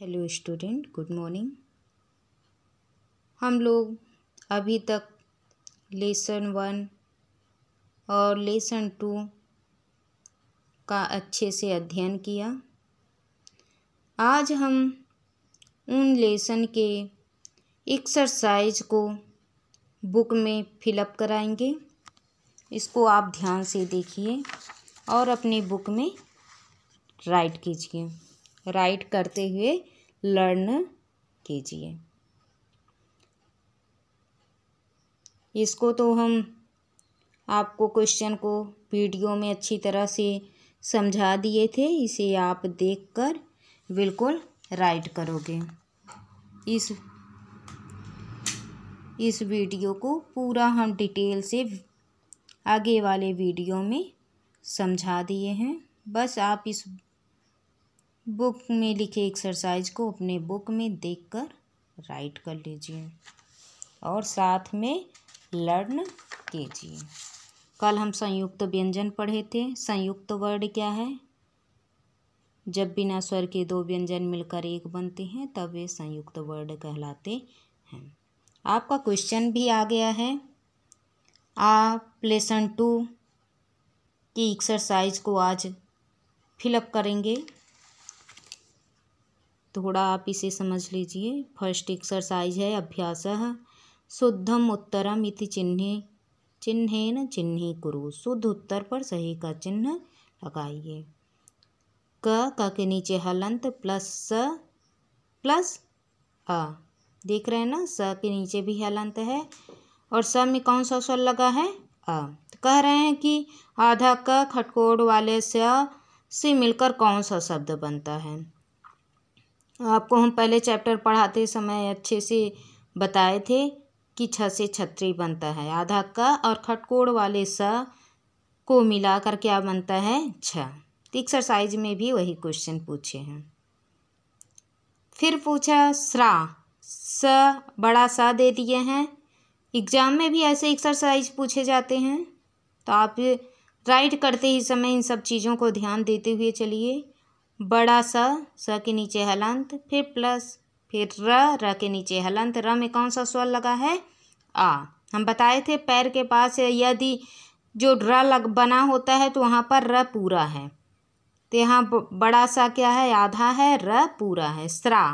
hello student good morning हम लोग अभी तक लेसन वन और लेसन टू का अच्छे से अध्ययन किया आज हम उन लेसन के एक्सरसाइज को बुक में फिलअप कराएंगे इसको आप ध्यान से देखिए और अपने बुक में राइट कीजिए राइट करते हुए लर्न कीजिए इसको तो हम आपको क्वेश्चन को वीडियो में अच्छी तरह से समझा दिए थे इसे आप देखकर बिल्कुल राइट करोगे इस इस वीडियो को पूरा हम डिटेल से आगे वाले वीडियो में समझा दिए हैं बस आप इस बुक में लिखे एक्सरसाइज को अपने बुक में देखकर राइट कर लीजिए और साथ में लर्न कीजिए कल हम संयुक्त व्यंजन पढ़े थे संयुक्त वर्ड क्या है जब बिना स्वर के दो व्यंजन मिलकर एक बनते हैं तब वे संयुक्त वर्ड कहलाते हैं आपका क्वेश्चन भी आ गया है आप लेसन टू की एक्सरसाइज को आज फिलअप करेंगे थोड़ा आप इसे समझ लीजिए फर्स्ट एक्सरसाइज है अभ्यास शुद्धम उत्तरम इति चिन्ह चिन्ह न कुरु शुद्ध उत्तर पर सही का चिन्ह लगाइए क क के नीचे हलंत प्लस स प्लस अ देख रहे हैं ना स के नीचे भी हलंत है और स में कौन सा स्वर लगा है अ तो कह रहे हैं कि आधा क खटकोड़ वाले स से मिलकर कौन सा शब्द बनता है आपको हम पहले चैप्टर पढ़ाते समय अच्छे से बताए थे कि छ से छत्री बनता है आधा का और खटकोड़ वाले स को मिलाकर क्या बनता है छ एक्सरसाइज में भी वही क्वेश्चन पूछे हैं फिर पूछा स्रा स बड़ा सा दे दिए हैं एग्ज़ाम में भी ऐसे एक्सरसाइज पूछे जाते हैं तो आप राइट करते ही समय इन सब चीज़ों को ध्यान देते हुए चलिए बड़ा सा स के नीचे हलंत फिर प्लस फिर र र के नीचे हलंत र में कौन सा स्वर लगा है आ हम बताए थे पैर के पास यदि जो र लग बना होता है तो वहाँ पर र पूरा है तो यहाँ बड़ा सा क्या है आधा है र पूरा है स्रा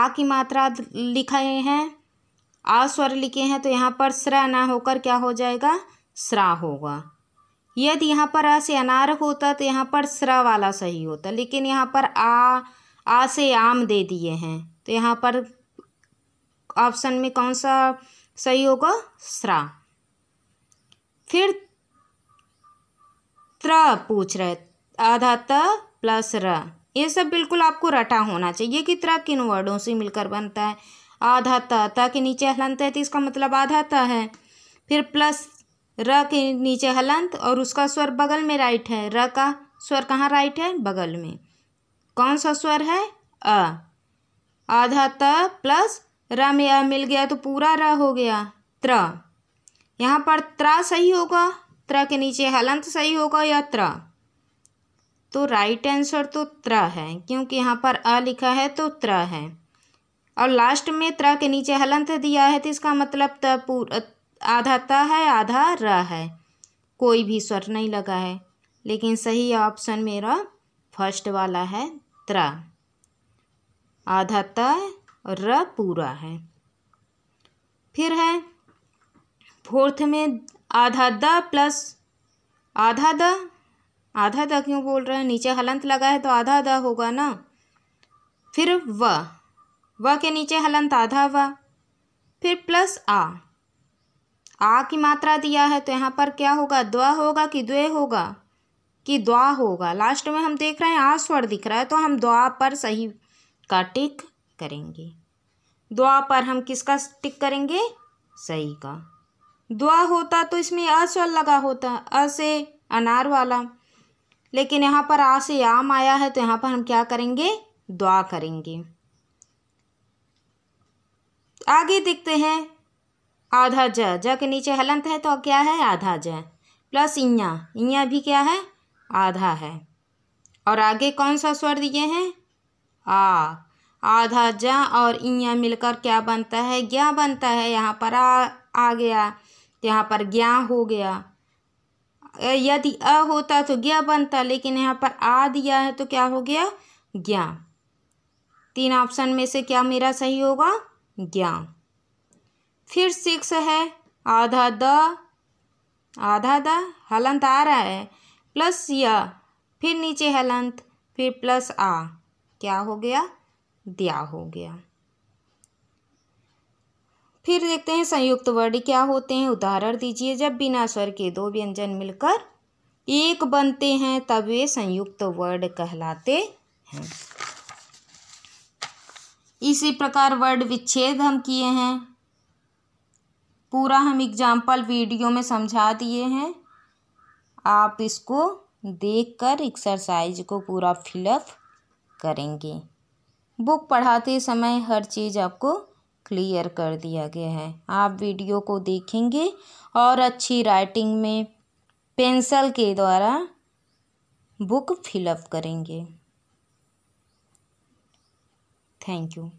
आ की मात्रा लिखे हैं आ स्वर लिखे हैं तो यहाँ पर स्र ना होकर क्या हो जाएगा स्रा होगा यदि यहाँ पर अ से अनार होता तो यहाँ पर स्र वाला सही होता लेकिन यहाँ पर आ आ से आम दे दिए हैं तो यहाँ पर ऑप्शन में कौन सा सही होगा स्रा फिर त्र पूछ रहे आधा त प्लस र ये सब बिल्कुल आपको रटा होना चाहिए कि त्र किन वर्डों से मिलकर बनता है आधा त के नीचे हलनता है तो इसका मतलब आधा त है फिर प्लस र के नीचे हलंत और उसका स्वर बगल में राइट है र का स्वर कहाँ राइट है बगल में कौन सा स्वर है अ आधा त प्लस र में अ मिल गया तो पूरा र हो गया त्र यहाँ पर त्रा सही होगा त्र के नीचे हलंत सही होगा या त्र तो राइट आंसर तो त्र है क्योंकि यहाँ पर अ लिखा है तो त्र है और लास्ट में त्र के नीचे हलंत दिया है तो इसका मतलब त पूरा आधा त है आधा र है कोई भी स्वर नहीं लगा है लेकिन सही ऑप्शन मेरा फर्स्ट वाला है त्र आधा त और र पूरा है फिर है फोर्थ में आधा द प्लस आधा द आधा द क्यों बोल रहे हैं नीचे हलंत लगा है तो आधा द होगा ना फिर व व के नीचे हलंत आधा व फिर प्लस आ आ की मात्रा दिया है तो यहाँ पर क्या होगा द्व होगा कि द्वे होगा कि द्वा होगा लास्ट में हम देख रहे हैं आ स्वर दिख रहा है तो हम द्वा पर सही का टिक करेंगे द्वा पर हम किसका टिक करेंगे सही का द्वा होता तो इसमें अस्वर लगा होता अ से अनार वाला लेकिन यहाँ पर आ से आम आया है तो यहाँ पर हम क्या करेंगे द्वा करेंगे आगे देखते हैं आधा ज ज के नीचे हलंत है तो क्या है आधा ज प्लस इया इया भी क्या है आधा है और आगे कौन सा स्वर दिए हैं आ आधा ज और इया मिलकर क्या बनता है ज्ञा बनता है यहाँ पर आ आ गया तो यहाँ पर ज्ञा हो गया यदि अ होता तो ज्ञा बनता लेकिन यहाँ पर आ दिया है तो क्या हो गया ज्ञा तीन ऑप्शन में से क्या मेरा सही होगा ज्ञा फिर सिक्स है आधा द आधा द हलंत आ रहा है प्लस य फिर नीचे हलंत फिर प्लस आ क्या हो गया दिया हो गया फिर देखते हैं संयुक्त वर्ण क्या होते हैं उदाहरण दीजिए जब बिना स्वर के दो व्यंजन मिलकर एक बनते हैं तब वे संयुक्त वर्ड कहलाते हैं इसी प्रकार वर्ड विच्छेद हम किए हैं पूरा हम एग्जाम्पल वीडियो में समझा दिए हैं आप इसको देखकर एक्सरसाइज को पूरा फिलअप करेंगे बुक पढ़ाते समय हर चीज़ आपको क्लियर कर दिया गया है आप वीडियो को देखेंगे और अच्छी राइटिंग में पेंसिल के द्वारा बुक फिलअप करेंगे थैंक यू